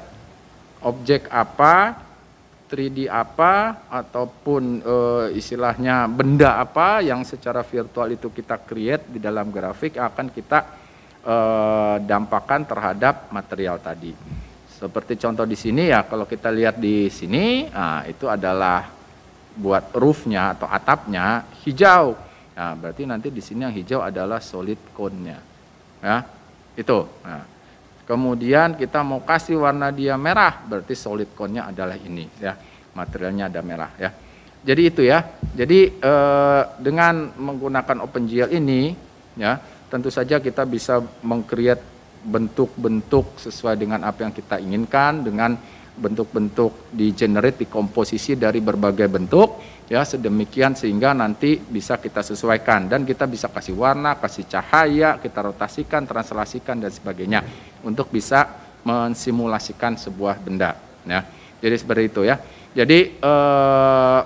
objek apa 3D apa ataupun e, istilahnya benda apa yang secara virtual itu kita create di dalam grafik akan kita e, dampakkan terhadap material tadi. Seperti contoh di sini ya kalau kita lihat di sini nah, itu adalah buat roofnya atau atapnya hijau. Nah, berarti nanti di sini yang hijau adalah solid cone-nya. Ya, itu. Nah, Kemudian kita mau kasih warna dia merah, berarti solid cone nya adalah ini ya. Materialnya ada merah ya. Jadi itu ya. Jadi eh, dengan menggunakan OpenGL ini ya, tentu saja kita bisa mengcreate bentuk-bentuk sesuai dengan apa yang kita inginkan dengan bentuk-bentuk di generate di komposisi dari berbagai bentuk ya sedemikian sehingga nanti bisa kita sesuaikan dan kita bisa kasih warna, kasih cahaya, kita rotasikan, translasikan dan sebagainya untuk bisa mensimulasikan sebuah benda ya. Jadi seperti itu ya. Jadi eh,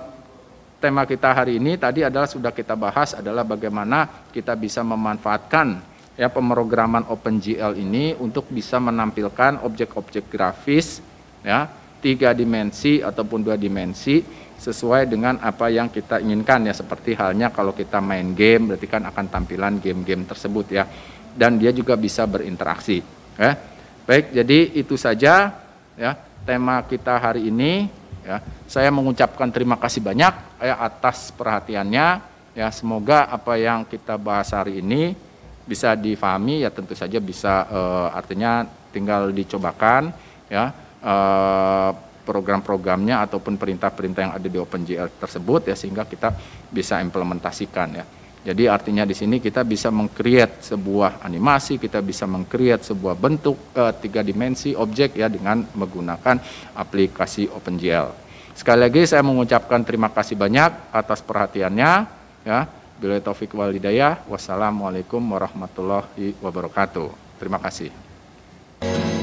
tema kita hari ini tadi adalah sudah kita bahas adalah bagaimana kita bisa memanfaatkan ya pemrograman OpenGL ini untuk bisa menampilkan objek-objek grafis ya tiga dimensi ataupun dua dimensi sesuai dengan apa yang kita inginkan ya seperti halnya kalau kita main game berarti kan akan tampilan game-game tersebut ya dan dia juga bisa berinteraksi ya baik jadi itu saja ya tema kita hari ini ya saya mengucapkan terima kasih banyak ya atas perhatiannya ya semoga apa yang kita bahas hari ini bisa difahami ya tentu saja bisa e, artinya tinggal dicobakan ya Eh, program-programnya ataupun perintah-perintah yang ada di OpenGL tersebut ya sehingga kita bisa implementasikan ya. Jadi artinya di sini kita bisa mengcreate sebuah animasi, kita bisa mengcreate sebuah bentuk e, tiga dimensi objek ya dengan menggunakan aplikasi OpenGL. Sekali lagi saya mengucapkan terima kasih banyak atas perhatiannya ya. Bila taufik wal Wassalamualaikum warahmatullahi wabarakatuh. Terima kasih.